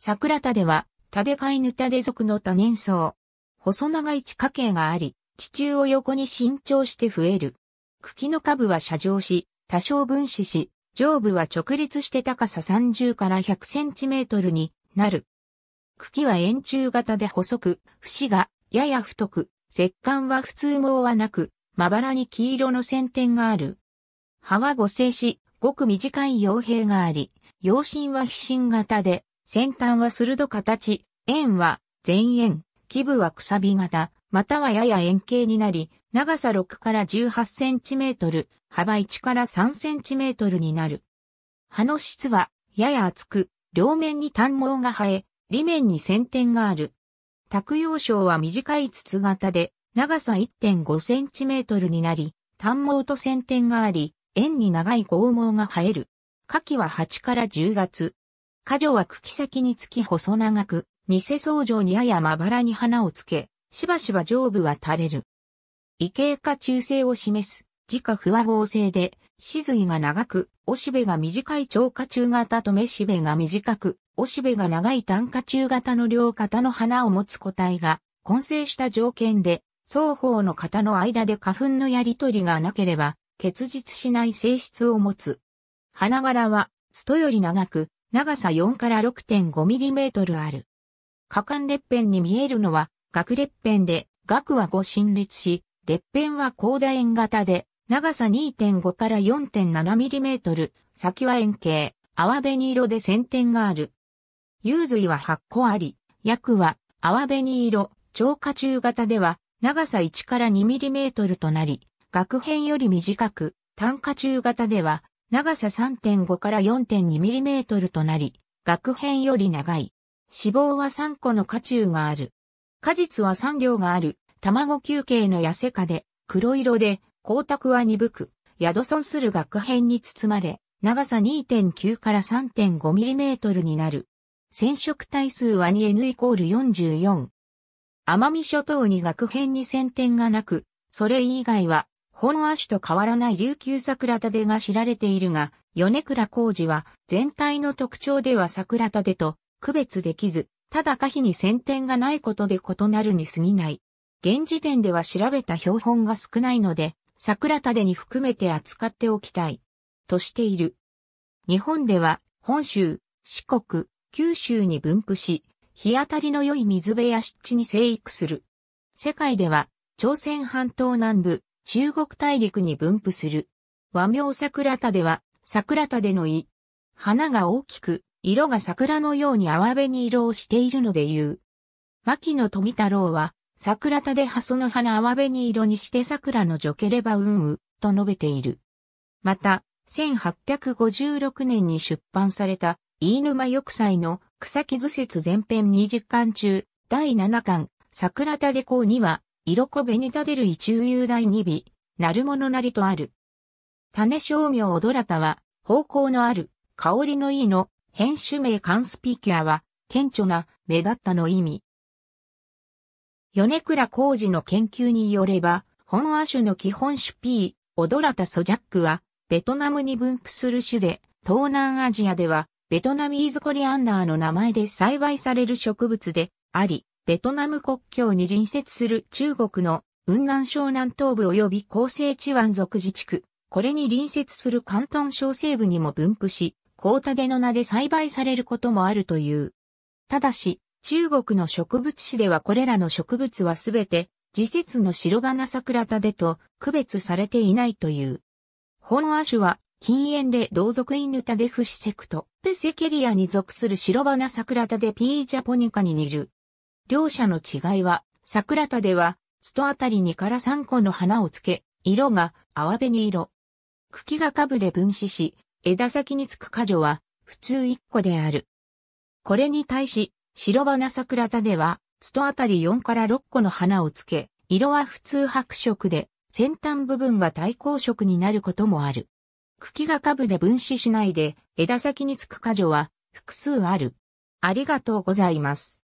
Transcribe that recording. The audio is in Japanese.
桜田では、田で飼いぬ田で族の多年草。細長い地下茎があり、地中を横に伸長して増える。茎の下部は斜上し、多少分子し、上部は直立して高さ30から100センチメートルになる。茎は円柱型で細く、節がやや太く、石管は普通毛はなく、まばらに黄色の先天がある。葉は五星し、ごく短い傭兵があり、陽身は非心型で、先端は鋭形、円は前円、基部はくさび型、またはやや円形になり、長さ6から18センチメートル、幅1から3センチメートルになる。葉の質はやや厚く、両面に短毛が生え、裏面に先天がある。卓葉章は短い筒型で、長さ1.5センチメートルになり、短毛と先天があり、円に長い剛毛が生える。夏季は8から10月、花女は茎先につき細長く、偽僧正にややまばらに花をつけ、しばしば上部は垂れる。異形化中性を示す、自家不和合成で、歯髄が長く、おしべが短い超過中型とめしべが短く、おしべが長い単価中型の両型の花を持つ個体が、混成した条件で、双方の型の間で花粉のやり取りがなければ、結実しない性質を持つ。花柄は、ストより長く、長さ4から6.5ミリメートルある。下敢。列片に見えるのは、学列片で、額は5進列し、列片は高楕円型で、長さ2.5から4.7ミリメートル、先は円形、泡紅色で先天がある。幽髄は8個あり、薬は泡紅色、超過中型では、長さ1から2ミリメートルとなり、学辺より短く、単価中型では、長さ3.5から4.2ミリメートルとなり、額編より長い。脂肪は3個の果中がある。果実は3両がある。卵球形の痩せ化で、黒色で、光沢は鈍く、宿損する額編に包まれ、長さ2.9から3.5ミリメートルになる。染色体数は 2N イコール44。奄美諸島に額編に先天がなく、それ以外は本足と変わらない琉球桜立が知られているが、米倉浩二は全体の特徴では桜立と区別できず、ただ可否に先天がないことで異なるに過ぎない。現時点では調べた標本が少ないので、桜立に含めて扱っておきたい。としている。日本では、本州、四国、九州に分布し、日当たりの良い水辺や湿地に生育する。世界では、朝鮮半島南部、中国大陸に分布する。和名桜田では、桜田での意。花が大きく、色が桜のように泡紅色をしているので言う。牧野富太郎は、桜田で蓮の花泡紅色にして桜の除ければう運う、と述べている。また、1856年に出版された、飯沼玉砕の草木図説前編20巻中、第7巻、桜田でうには、色こべに立てる異中有大二尾、なるものなりとある。種商名オドラタは、方向のある、香りのいいの、編集名カンスピキュアは、顕著な、目立ったの意味。米倉浩二の研究によれば、本亜種の基本種 P、オドラタソジャックは、ベトナムに分布する種で、東南アジアでは、ベトナミーズコリアンナーの名前で栽培される植物であり、ベトナム国境に隣接する中国の雲南省南東部及び広西地湾属自治区。これに隣接する広東省西部にも分布し、高タでの名で栽培されることもあるという。ただし、中国の植物史ではこれらの植物はすべて、自節の白花桜田でと区別されていないという。ホンア種は、禁煙で同族イヌタデフシセクト、ペセケリアに属する白花桜田でージャポニカに似る。両者の違いは、桜田では、つとあたり2から3個の花をつけ、色が泡紅色。茎が株で分子し、枝先につく果女は、普通1個である。これに対し、白花桜田では、つとあたり4から6個の花をつけ、色は普通白色で、先端部分が対抗色になることもある。茎が株で分子しないで、枝先につく果女は複数ある。ありがとうございます。